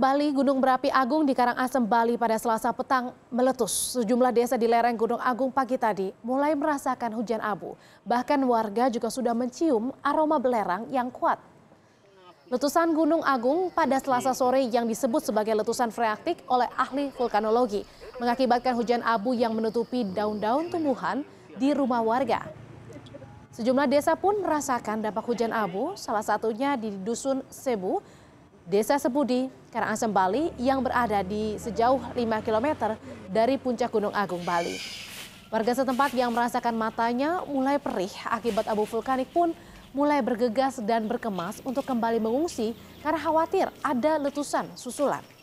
Bali, Gunung Berapi Agung di Karangasem, Bali pada selasa petang meletus. Sejumlah desa di lereng Gunung Agung pagi tadi mulai merasakan hujan abu. Bahkan warga juga sudah mencium aroma belerang yang kuat. Letusan Gunung Agung pada selasa sore yang disebut sebagai letusan freatik oleh ahli vulkanologi mengakibatkan hujan abu yang menutupi daun-daun tumbuhan di rumah warga. Sejumlah desa pun merasakan dampak hujan abu, salah satunya di Dusun Sebu, Desa Sepudi, Karangasem, Bali yang berada di sejauh 5 km dari puncak Gunung Agung, Bali. Warga setempat yang merasakan matanya mulai perih akibat abu vulkanik pun mulai bergegas dan berkemas untuk kembali mengungsi karena khawatir ada letusan susulan.